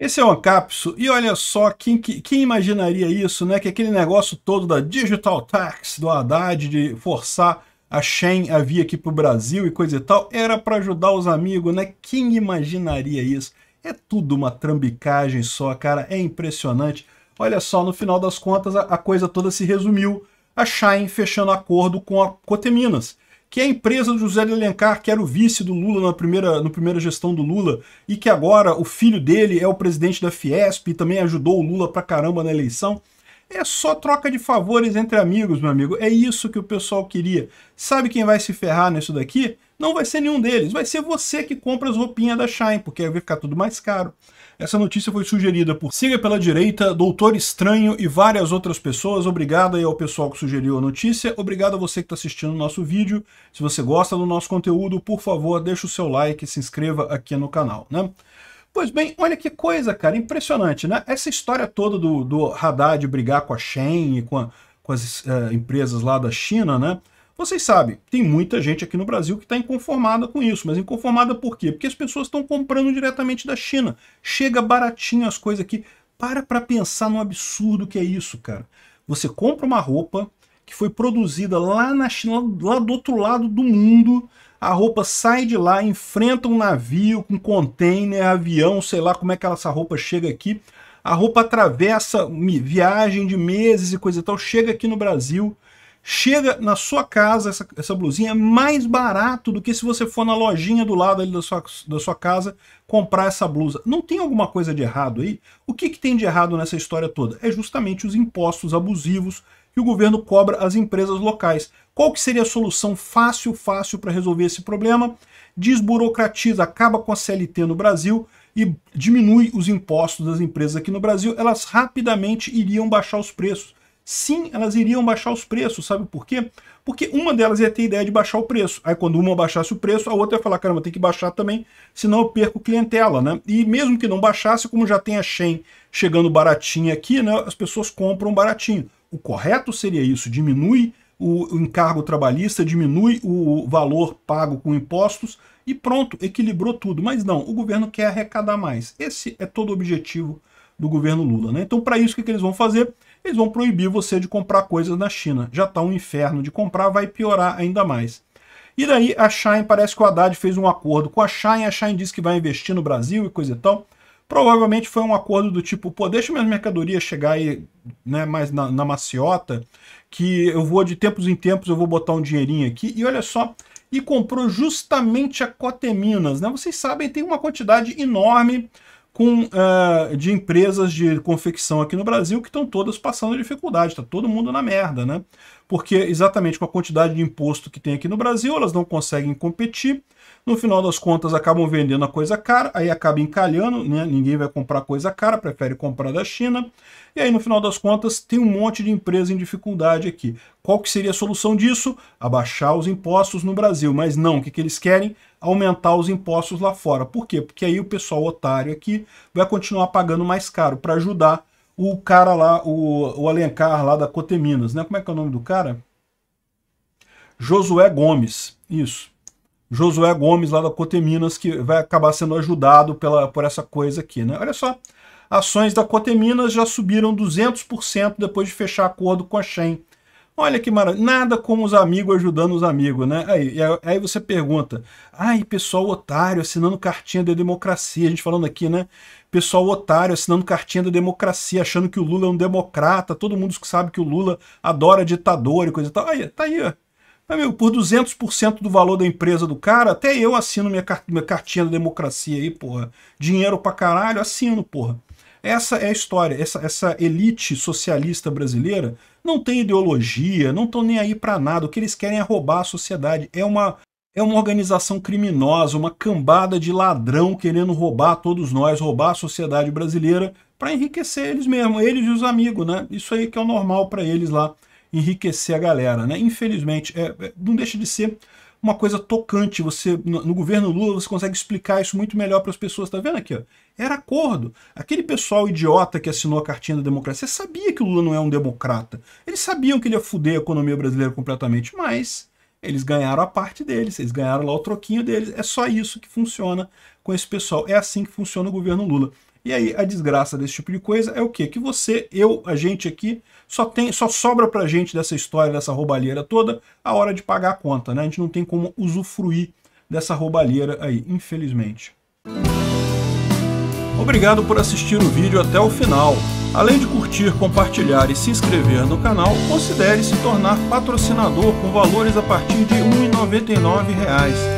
Esse é o Ancapsu, e olha só, quem, quem imaginaria isso, né? Que aquele negócio todo da Digital Tax, do Haddad, de forçar a Shen a vir aqui para o Brasil e coisa e tal, era para ajudar os amigos, né? Quem imaginaria isso? É tudo uma trambicagem só, cara, é impressionante. Olha só, no final das contas, a, a coisa toda se resumiu a Shine fechando acordo com a Coteminas que é a empresa do José Alencar, que era o vice do Lula na primeira, na primeira gestão do Lula, e que agora o filho dele é o presidente da Fiesp e também ajudou o Lula pra caramba na eleição. É só troca de favores entre amigos, meu amigo. É isso que o pessoal queria. Sabe quem vai se ferrar nisso daqui? Não vai ser nenhum deles, vai ser você que compra as roupinhas da Shine, porque aí vai ficar tudo mais caro. Essa notícia foi sugerida por Siga Pela Direita, Doutor Estranho e várias outras pessoas. Obrigado aí ao pessoal que sugeriu a notícia. Obrigado a você que está assistindo o nosso vídeo. Se você gosta do nosso conteúdo, por favor, deixa o seu like e se inscreva aqui no canal, né? Pois bem, olha que coisa, cara, impressionante, né? Essa história toda do, do Haddad brigar com a Shen e com, a, com as uh, empresas lá da China, né? Vocês sabem, tem muita gente aqui no Brasil que está inconformada com isso, mas inconformada por quê? Porque as pessoas estão comprando diretamente da China. Chega baratinho as coisas aqui. Para para pensar no absurdo que é isso, cara. Você compra uma roupa que foi produzida lá na China, lá do outro lado do mundo, a roupa sai de lá, enfrenta um navio, um container, avião, sei lá como é que essa roupa chega aqui. A roupa atravessa viagem de meses e coisa e tal, chega aqui no Brasil, chega na sua casa essa, essa blusinha é mais barato do que se você for na lojinha do lado ali da sua, da sua casa comprar essa blusa. Não tem alguma coisa de errado aí? O que, que tem de errado nessa história toda? É justamente os impostos abusivos que o governo cobra às empresas locais. Qual que seria a solução fácil, fácil para resolver esse problema? Desburocratiza, acaba com a CLT no Brasil e diminui os impostos das empresas aqui no Brasil, elas rapidamente iriam baixar os preços sim, elas iriam baixar os preços, sabe por quê? Porque uma delas ia ter a ideia de baixar o preço. Aí quando uma baixasse o preço, a outra ia falar, caramba, tem que baixar também, senão eu perco clientela, né? E mesmo que não baixasse, como já tem a Shen chegando baratinha aqui, né, as pessoas compram baratinho. O correto seria isso, diminui o encargo trabalhista, diminui o valor pago com impostos e pronto, equilibrou tudo. Mas não, o governo quer arrecadar mais. Esse é todo o objetivo do governo Lula. Né? Então, para isso, o que eles vão fazer? eles vão proibir você de comprar coisas na China. Já está um inferno de comprar, vai piorar ainda mais. E daí a Shine, parece que o Haddad fez um acordo com a Shine, a Shine disse que vai investir no Brasil e coisa e tal. Provavelmente foi um acordo do tipo, pô, deixa minhas mercadorias chegar aí né, mais na, na maciota, que eu vou de tempos em tempos, eu vou botar um dinheirinho aqui. E olha só, e comprou justamente a Coteminas, né? Vocês sabem, tem uma quantidade enorme com, uh, de empresas de confecção aqui no Brasil que estão todas passando dificuldade, está todo mundo na merda, né? Porque exatamente com a quantidade de imposto que tem aqui no Brasil, elas não conseguem competir, no final das contas acabam vendendo a coisa cara, aí acaba encalhando, né? ninguém vai comprar coisa cara, prefere comprar da China, e aí no final das contas tem um monte de empresa em dificuldade aqui. Qual que seria a solução disso? Abaixar os impostos no Brasil, mas não, o que, que eles querem? aumentar os impostos lá fora. Por quê? Porque aí o pessoal otário aqui vai continuar pagando mais caro para ajudar o cara lá, o, o Alencar lá da Coteminas, né? Como é que é o nome do cara? Josué Gomes, isso. Josué Gomes lá da Coteminas que vai acabar sendo ajudado pela, por essa coisa aqui, né? Olha só, ações da Coteminas já subiram 200% depois de fechar acordo com a Shen. Olha que maravilha. Nada como os amigos ajudando os amigos, né? Aí, aí você pergunta, ai, pessoal otário assinando cartinha da democracia, a gente falando aqui, né? Pessoal otário assinando cartinha da democracia, achando que o Lula é um democrata, todo mundo sabe que o Lula adora ditador e coisa e tal. Aí, tá aí, ó. Amigo, por 200% do valor da empresa do cara, até eu assino minha, minha cartinha da democracia aí, porra. Dinheiro pra caralho, assino, porra. Essa é a história. Essa, essa elite socialista brasileira não tem ideologia, não estão nem aí para nada. O que eles querem é roubar a sociedade. É uma, é uma organização criminosa, uma cambada de ladrão querendo roubar todos nós, roubar a sociedade brasileira para enriquecer eles mesmos, eles e os amigos, né? Isso aí que é o normal para eles lá, enriquecer a galera, né? Infelizmente, é, é não deixa de ser uma coisa tocante. Você no, no, governo Lula você consegue explicar isso muito melhor para as pessoas. Tá vendo aqui? Ó? Era acordo. Aquele pessoal idiota que assinou a cartinha da democracia sabia que o Lula não é um democrata. Eles sabiam que ele ia fuder a economia brasileira completamente, mas eles ganharam a parte deles, eles ganharam lá o troquinho deles. É só isso que funciona com esse pessoal. É assim que funciona o governo Lula. E aí, a desgraça desse tipo de coisa é o quê? Que você, eu, a gente aqui, só tem, só sobra pra gente dessa história, dessa roubalheira toda, a hora de pagar a conta, né? A gente não tem como usufruir dessa roubalheira aí, infelizmente. Obrigado por assistir o vídeo até o final. Além de curtir, compartilhar e se inscrever no canal, considere se tornar patrocinador com valores a partir de R$ 1,99